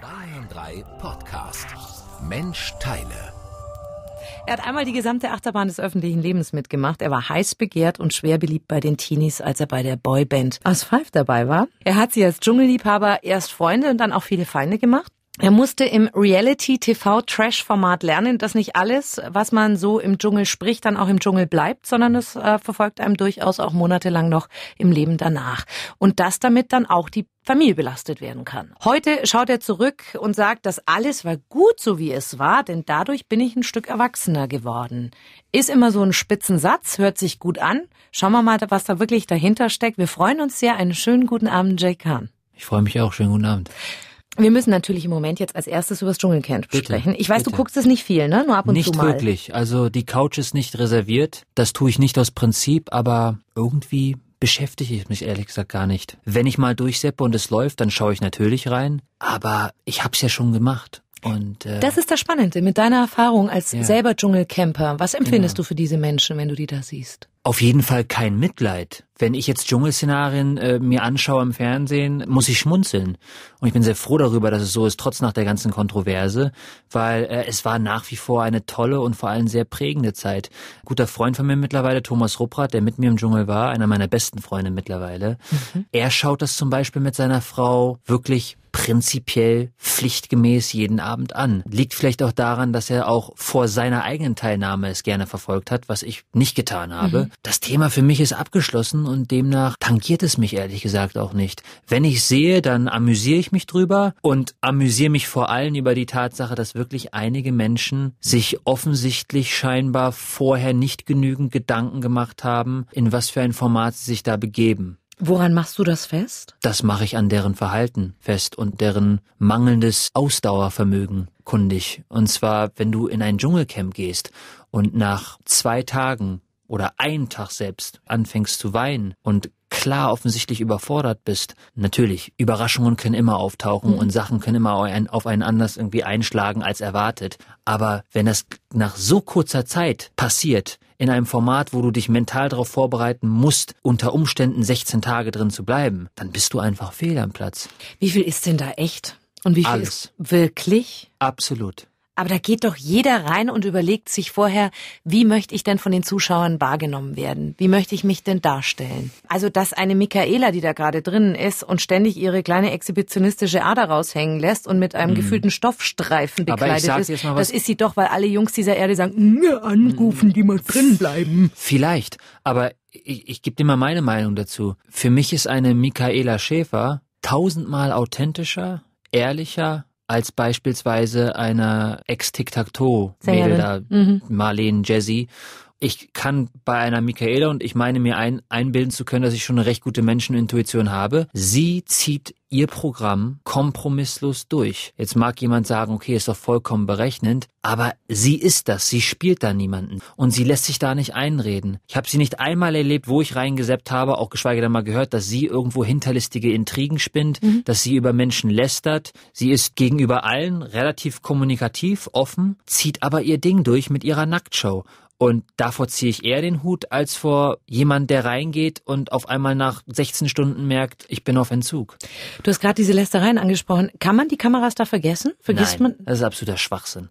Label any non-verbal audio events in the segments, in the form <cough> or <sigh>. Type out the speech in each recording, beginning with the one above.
Bayern 3 Podcast. Mensch Teile. Er hat einmal die gesamte Achterbahn des öffentlichen Lebens mitgemacht. Er war heiß begehrt und schwer beliebt bei den Teenies, als er bei der Boyband aus Five dabei war. Er hat sie als Dschungelliebhaber erst Freunde und dann auch viele Feinde gemacht. Er musste im Reality-TV-Trash-Format lernen, dass nicht alles, was man so im Dschungel spricht, dann auch im Dschungel bleibt, sondern es äh, verfolgt einem durchaus auch monatelang noch im Leben danach. Und dass damit dann auch die Familie belastet werden kann. Heute schaut er zurück und sagt, dass alles war gut, so wie es war, denn dadurch bin ich ein Stück erwachsener geworden. Ist immer so ein Spitzensatz, hört sich gut an. Schauen wir mal, was da wirklich dahinter steckt. Wir freuen uns sehr. Einen schönen guten Abend, Jay Khan. Ich freue mich auch. Schönen guten Abend. Wir müssen natürlich im Moment jetzt als erstes über das Dschungelcamp bitte, sprechen. Ich weiß, bitte. du guckst es nicht viel, ne? Nur ab und nicht zu mal. Nicht wirklich. Also die Couch ist nicht reserviert. Das tue ich nicht aus Prinzip, aber irgendwie beschäftige ich mich ehrlich gesagt gar nicht. Wenn ich mal durchseppe und es läuft, dann schaue ich natürlich rein. Aber ich hab's ja schon gemacht. Und, äh, das ist das Spannende. Mit deiner Erfahrung als ja. selber Dschungelcamper, was empfindest ja. Genau. du für diese Menschen, wenn du die da siehst? auf jeden Fall kein Mitleid. Wenn ich jetzt Dschungelszenarien äh, mir anschaue im Fernsehen, muss ich schmunzeln. Und ich bin sehr froh darüber, dass es so ist, trotz nach der ganzen Kontroverse, weil äh, es war nach wie vor eine tolle und vor allem sehr prägende Zeit. Ein guter Freund von mir mittlerweile, Thomas Rupprath, der mit mir im Dschungel war, einer meiner besten Freunde mittlerweile, mhm. er schaut das zum Beispiel mit seiner Frau wirklich prinzipiell pflichtgemäß jeden Abend an. Liegt vielleicht auch daran, dass er auch vor seiner eigenen Teilnahme es gerne verfolgt hat, was ich nicht getan habe. Mhm. Das Thema für mich ist abgeschlossen und demnach tangiert es mich ehrlich gesagt auch nicht. Wenn ich sehe, dann amüsiere ich mich drüber und amüsiere mich vor allem über die Tatsache, dass wirklich einige Menschen sich offensichtlich scheinbar vorher nicht genügend Gedanken gemacht haben, in was für ein Format sie sich da begeben. Woran machst du das fest? Das mache ich an deren Verhalten fest und deren mangelndes Ausdauervermögen kundig. Und zwar, wenn du in ein Dschungelcamp gehst und nach zwei Tagen oder einen Tag selbst anfängst zu weinen und klar offensichtlich überfordert bist. Natürlich, Überraschungen können immer auftauchen mhm. und Sachen können immer auf einen anders irgendwie einschlagen als erwartet. Aber wenn das nach so kurzer Zeit passiert, in einem Format, wo du dich mental darauf vorbereiten musst, unter Umständen 16 Tage drin zu bleiben, dann bist du einfach fehl am Platz. Wie viel ist denn da echt? Und wie viel Alles. ist wirklich? Absolut. Aber da geht doch jeder rein und überlegt sich vorher, wie möchte ich denn von den Zuschauern wahrgenommen werden? Wie möchte ich mich denn darstellen? Also, dass eine Michaela, die da gerade drinnen ist und ständig ihre kleine exhibitionistische Ader raushängen lässt und mit einem mhm. gefühlten Stoffstreifen bekleidet ist, das ist sie doch, weil alle Jungs dieser Erde sagen, anrufen, mhm. die mal drin bleiben. Vielleicht, aber ich, ich gebe dir mal meine Meinung dazu. Für mich ist eine Michaela Schäfer tausendmal authentischer, ehrlicher, als beispielsweise einer Ex-Tic-Tac-Toe-Mädel da, mhm. Marlene Jessie ich kann bei einer Michaela und ich meine mir ein, einbilden zu können, dass ich schon eine recht gute Menschenintuition habe. Sie zieht ihr Programm kompromisslos durch. Jetzt mag jemand sagen, okay, ist doch vollkommen berechnend, aber sie ist das, sie spielt da niemanden und sie lässt sich da nicht einreden. Ich habe sie nicht einmal erlebt, wo ich reingeseppt habe, auch geschweige denn mal gehört, dass sie irgendwo hinterlistige Intrigen spinnt, mhm. dass sie über Menschen lästert. Sie ist gegenüber allen relativ kommunikativ, offen, zieht aber ihr Ding durch mit ihrer Nacktshow und davor ziehe ich eher den Hut als vor jemand, der reingeht und auf einmal nach 16 Stunden merkt, ich bin auf Entzug. Du hast gerade diese Lästereien angesprochen. Kann man die Kameras da vergessen? Vergisst Nein, man? Das ist absoluter Schwachsinn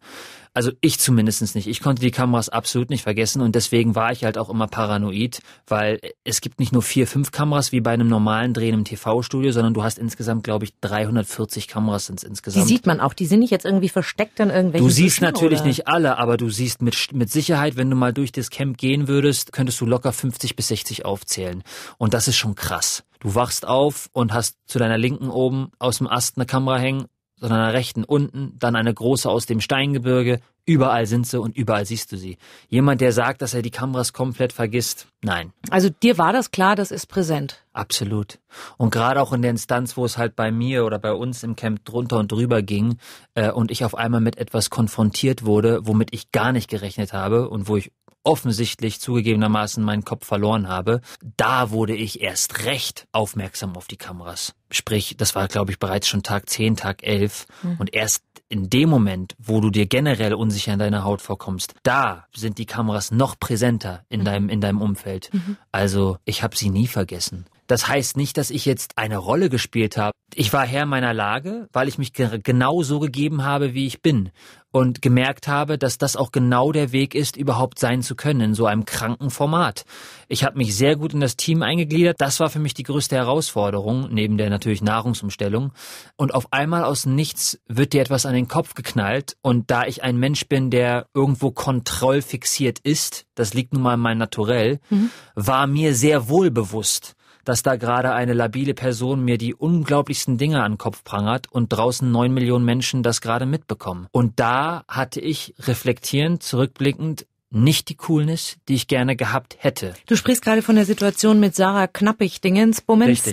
also ich zumindest nicht. Ich konnte die Kameras absolut nicht vergessen und deswegen war ich halt auch immer paranoid, weil es gibt nicht nur vier, fünf Kameras wie bei einem normalen Drehen im TV-Studio, sondern du hast insgesamt, glaube ich, 340 Kameras sind insgesamt. Die sieht man auch, die sind nicht jetzt irgendwie versteckt in irgendwelchen Du siehst Tischen, natürlich oder? nicht alle, aber du siehst mit, mit Sicherheit, wenn du mal durch das Camp gehen würdest, könntest du locker 50 bis 60 aufzählen. Und das ist schon krass. Du wachst auf und hast zu deiner Linken oben aus dem Ast eine Kamera hängen sondern einer rechten unten, dann eine große aus dem Steingebirge. Überall sind sie und überall siehst du sie. Jemand, der sagt, dass er die Kameras komplett vergisst, nein. Also dir war das klar, das ist präsent. Absolut. Und gerade auch in der Instanz, wo es halt bei mir oder bei uns im Camp drunter und drüber ging äh, und ich auf einmal mit etwas konfrontiert wurde, womit ich gar nicht gerechnet habe und wo ich offensichtlich zugegebenermaßen meinen Kopf verloren habe, da wurde ich erst recht aufmerksam auf die Kameras. Sprich, das war, glaube ich, bereits schon Tag 10, Tag 11. Mhm. Und erst in dem Moment, wo du dir generell unsicher in deiner Haut vorkommst, da sind die Kameras noch präsenter in, mhm. deinem, in deinem Umfeld. Mhm. Also ich habe sie nie vergessen. Das heißt nicht, dass ich jetzt eine Rolle gespielt habe. Ich war Herr meiner Lage, weil ich mich genau so gegeben habe, wie ich bin und gemerkt habe, dass das auch genau der Weg ist, überhaupt sein zu können in so einem kranken Format. Ich habe mich sehr gut in das Team eingegliedert. Das war für mich die größte Herausforderung, neben der natürlich Nahrungsumstellung. Und auf einmal aus nichts wird dir etwas an den Kopf geknallt. Und da ich ein Mensch bin, der irgendwo kontrollfixiert ist, das liegt nun mal in meinem Naturell, mhm. war mir sehr wohl bewusst, dass da gerade eine labile Person mir die unglaublichsten Dinge an den Kopf prangert und draußen neun Millionen Menschen das gerade mitbekommen. Und da hatte ich reflektierend, zurückblickend nicht die Coolness, die ich gerne gehabt hätte. Du sprichst gerade von der Situation mit Sarah knappig dingens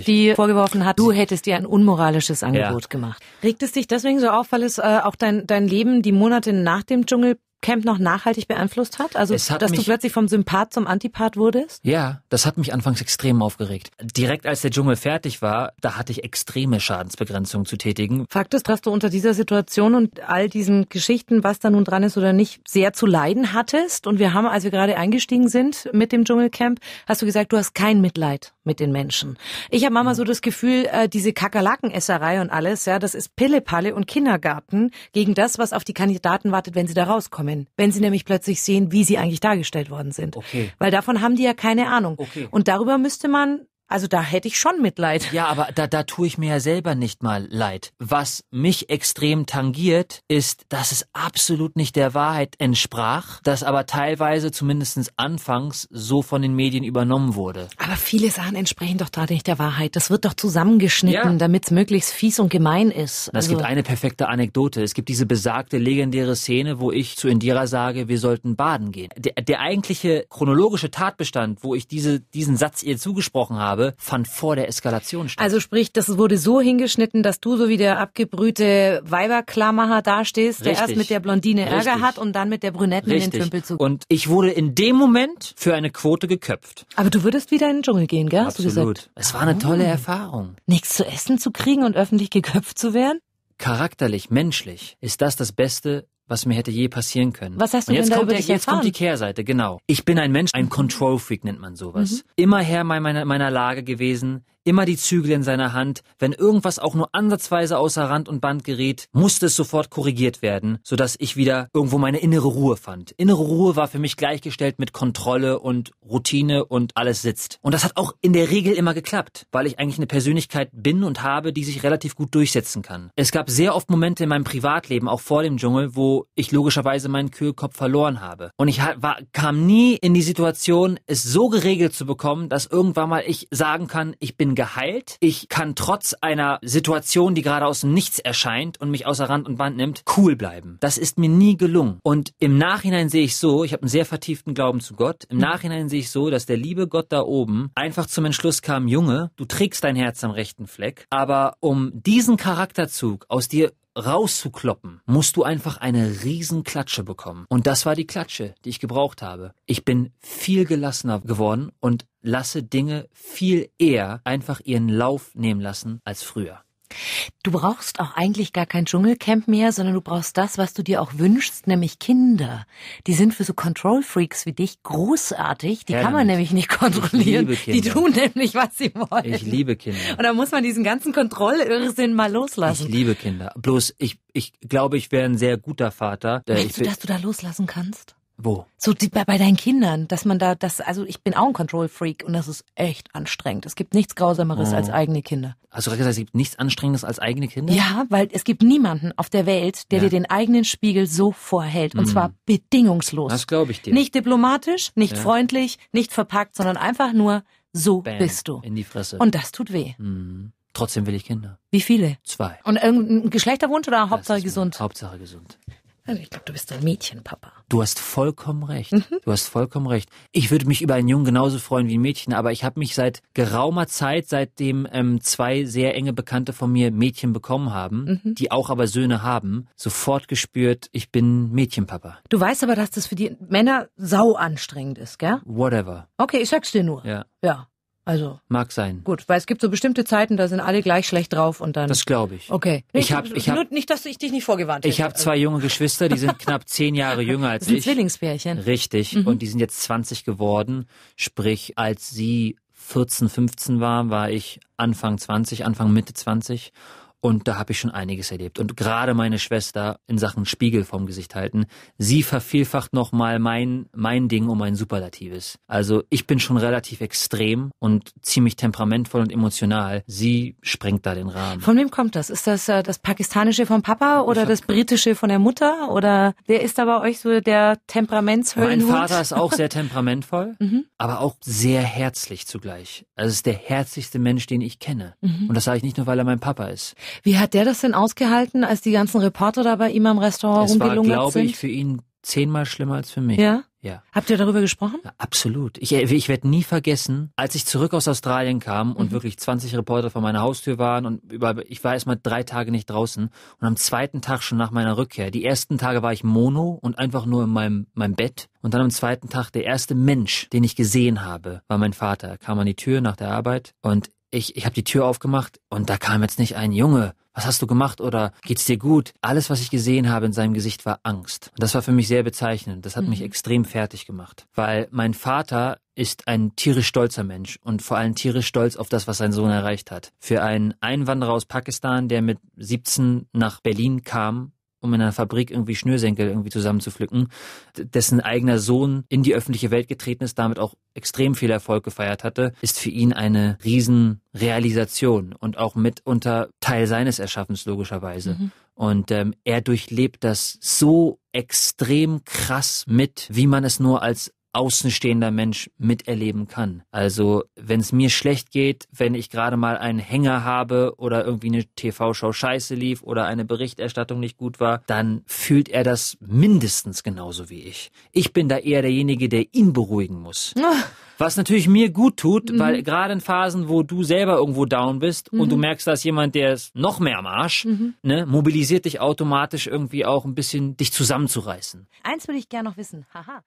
die vorgeworfen hat, du hättest dir ein unmoralisches Angebot ja. gemacht. Regt es dich deswegen so auf, weil es äh, auch dein, dein Leben die Monate nach dem Dschungel Camp noch nachhaltig beeinflusst hat? Also, dass mich, du plötzlich vom Sympath zum Antipath wurdest? Ja, das hat mich anfangs extrem aufgeregt. Direkt als der Dschungel fertig war, da hatte ich extreme Schadensbegrenzungen zu tätigen. Fakt ist, dass du unter dieser Situation und all diesen Geschichten, was da nun dran ist oder nicht, sehr zu leiden hattest. Und wir haben, als wir gerade eingestiegen sind mit dem Dschungelcamp, hast du gesagt, du hast kein Mitleid mit den Menschen. Ich habe manchmal so das Gefühl, äh, diese Kakerlakenesserei und alles, ja, das ist Pillepalle und Kindergarten gegen das, was auf die Kandidaten wartet, wenn sie da rauskommen bekommen, wenn sie nämlich plötzlich sehen, wie sie eigentlich dargestellt worden sind. Okay. Weil davon haben die ja keine Ahnung. Okay. Und darüber müsste man also da hätte ich schon Mitleid. Ja, aber da, da tue ich mir ja selber nicht mal leid. Was mich extrem tangiert, ist, dass es absolut nicht der Wahrheit entsprach, dass aber teilweise zumindestens anfangs so von den Medien übernommen wurde. Aber viele Sachen entsprechen doch gerade nicht der Wahrheit. Das wird doch zusammengeschnitten, ja. damit es möglichst fies und gemein ist. Also es gibt eine perfekte Anekdote. Es gibt diese besagte legendäre Szene, wo ich zu Indira sage, wir sollten baden gehen. Der, der eigentliche chronologische Tatbestand, wo ich diese, diesen Satz ihr zugesprochen habe, habe, fand vor der Eskalation statt. Also sprich, das wurde so hingeschnitten, dass du so wie der abgebrühte Weiberklamacher dastehst, Richtig. der erst mit der Blondine Ärger hat und dann mit der Brünetten Richtig. in den Tümpel zu. Und ich wurde in dem Moment für eine Quote geköpft. Aber du würdest wieder in den Dschungel gehen, gell? Absolut. Es war eine ah. tolle Erfahrung. Nichts zu essen zu kriegen und öffentlich geköpft zu werden? Charakterlich, menschlich ist das das Beste, was mir hätte je passieren können. Was hast du jetzt denn da über der, dich Jetzt kommt die Kehrseite, genau. Ich bin ein Mensch, ein Control Freak nennt man sowas. Mhm. Immer Herr meiner, meiner Lage gewesen. Immer die Zügel in seiner Hand, wenn irgendwas auch nur ansatzweise außer Rand und Band geriet, musste es sofort korrigiert werden, sodass ich wieder irgendwo meine innere Ruhe fand. Innere Ruhe war für mich gleichgestellt mit Kontrolle und Routine und alles sitzt. Und das hat auch in der Regel immer geklappt, weil ich eigentlich eine Persönlichkeit bin und habe, die sich relativ gut durchsetzen kann. Es gab sehr oft Momente in meinem Privatleben, auch vor dem Dschungel, wo ich logischerweise meinen Kühlkopf verloren habe. Und ich war, kam nie in die Situation, es so geregelt zu bekommen, dass irgendwann mal ich sagen kann, ich bin geheilt. Ich kann trotz einer Situation, die gerade aus dem Nichts erscheint und mich außer Rand und Band nimmt, cool bleiben. Das ist mir nie gelungen. Und im Nachhinein sehe ich so, ich habe einen sehr vertieften Glauben zu Gott. Im Nachhinein sehe ich so, dass der liebe Gott da oben einfach zum Entschluss kam, Junge, du trägst dein Herz am rechten Fleck, aber um diesen Charakterzug aus dir rauszukloppen, musst du einfach eine riesen Klatsche bekommen. Und das war die Klatsche, die ich gebraucht habe. Ich bin viel gelassener geworden und lasse Dinge viel eher einfach ihren Lauf nehmen lassen als früher. Du brauchst auch eigentlich gar kein Dschungelcamp mehr, sondern du brauchst das, was du dir auch wünschst, nämlich Kinder. Die sind für so Control Freaks wie dich großartig. Die ja, kann man nämlich nicht kontrollieren. Ich liebe Kinder. Die tun nämlich, was sie wollen. Ich liebe Kinder. Und da muss man diesen ganzen Kontrollirrsinn mal loslassen. Ich liebe Kinder. Bloß ich, ich glaube, ich wäre ein sehr guter Vater. Denkst du, dass du da loslassen kannst? Wo? So die, bei, bei deinen Kindern, dass man da das, also ich bin auch ein Control-Freak und das ist echt anstrengend. Es gibt nichts Grausameres oh. als eigene Kinder. Also du gesagt, es gibt nichts Anstrengendes als eigene Kinder? Ja, weil es gibt niemanden auf der Welt, der ja. dir den eigenen Spiegel so vorhält. Und mhm. zwar bedingungslos. Das glaube ich dir. Nicht diplomatisch, nicht ja. freundlich, nicht verpackt, sondern einfach nur, so Bam, bist du. In die Fresse. Und das tut weh. Mhm. Trotzdem will ich Kinder. Wie viele? Zwei. Und irgendein Geschlechterwunsch oder Hauptsache gesund? Hauptsache gesund. Also ich glaube, du bist ein Mädchen, Papa. Du hast vollkommen recht. Mhm. Du hast vollkommen recht. Ich würde mich über einen Jungen genauso freuen wie ein Mädchen, aber ich habe mich seit geraumer Zeit, seitdem ähm, zwei sehr enge Bekannte von mir Mädchen bekommen haben, mhm. die auch aber Söhne haben, sofort gespürt, ich bin Mädchenpapa. Du weißt aber, dass das für die Männer sau anstrengend ist, gell? Whatever. Okay, ich sag's dir nur. Ja. Ja. Also mag sein. Gut, weil es gibt so bestimmte Zeiten, da sind alle gleich schlecht drauf und dann. Das glaube ich. Okay. Nicht, ich habe, ich hab, nicht, dass ich dich nicht vorgewarnt hätte. Ich habe zwei junge Geschwister, die sind knapp <laughs> zehn Jahre jünger als das ich. Zwillingspärchen. Richtig. Mhm. Und die sind jetzt 20 geworden. Sprich, als sie 14, 15 war, war ich Anfang 20, Anfang Mitte 20. Und da habe ich schon einiges erlebt. Und gerade meine Schwester in Sachen Spiegel vorm Gesicht halten, sie vervielfacht nochmal mein, mein Ding um ein Superlatives. Also ich bin schon relativ extrem und ziemlich temperamentvoll und emotional. Sie sprengt da den Rahmen. Von wem kommt das? Ist das äh, das pakistanische vom Papa oder das britische von der Mutter? Oder wer ist da bei euch so der Temperamentshöllenhund? Mein Vater ist auch sehr temperamentvoll, <laughs> mhm. aber auch sehr herzlich zugleich. Also es ist der herzlichste Mensch, den ich kenne. Mhm. Und das sage ich nicht nur, weil er mein Papa ist. Wie hat der das denn ausgehalten, als die ganzen Reporter da bei ihm am Restaurant es rumgelungert sind? Das war, glaube ich, für ihn zehnmal schlimmer als für mich. Ja? Ja. Habt ihr darüber gesprochen? Ja, absolut. Ich, äh, ich werde nie vergessen, als ich zurück aus Australien kam und mhm. wirklich 20 Reporter vor meiner Haustür waren und über, ich war erstmal drei Tage nicht draußen und am zweiten Tag schon nach meiner Rückkehr. Die ersten Tage war ich mono und einfach nur in meinem, meinem Bett. Und dann am zweiten Tag, der erste Mensch, den ich gesehen habe, war mein Vater. Er kam an die Tür nach der Arbeit und ich, ich habe die Tür aufgemacht und da kam jetzt nicht ein Junge, was hast du gemacht oder geht's dir gut? Alles, was ich gesehen habe in seinem Gesicht, war Angst. Und das war für mich sehr bezeichnend. Das hat mhm. mich extrem fertig gemacht, weil mein Vater ist ein tierisch stolzer Mensch und vor allem tierisch stolz auf das, was sein Sohn erreicht hat. Für einen Einwanderer aus Pakistan, der mit 17 nach Berlin kam, um in einer Fabrik irgendwie Schnürsenkel irgendwie zusammenzupflücken, dessen eigener Sohn in die öffentliche Welt getreten ist, damit auch extrem viel Erfolg gefeiert hatte, ist für ihn eine Riesenrealisation und auch mitunter Teil seines Erschaffens logischerweise. Mhm. Und ähm, er durchlebt das so extrem krass mit, wie man es nur als außenstehender Mensch miterleben kann. Also wenn es mir schlecht geht, wenn ich gerade mal einen Hänger habe oder irgendwie eine TV-Show scheiße lief oder eine Berichterstattung nicht gut war, dann fühlt er das mindestens genauso wie ich. Ich bin da eher derjenige, der ihn beruhigen muss. <laughs> Was natürlich mir gut tut, mhm. weil gerade in Phasen, wo du selber irgendwo down bist mhm. und du mhm. merkst, dass jemand, der ist noch mehr am Arsch, mhm. ne, mobilisiert dich automatisch irgendwie auch ein bisschen, dich zusammenzureißen. Eins würde ich gerne noch wissen. Haha.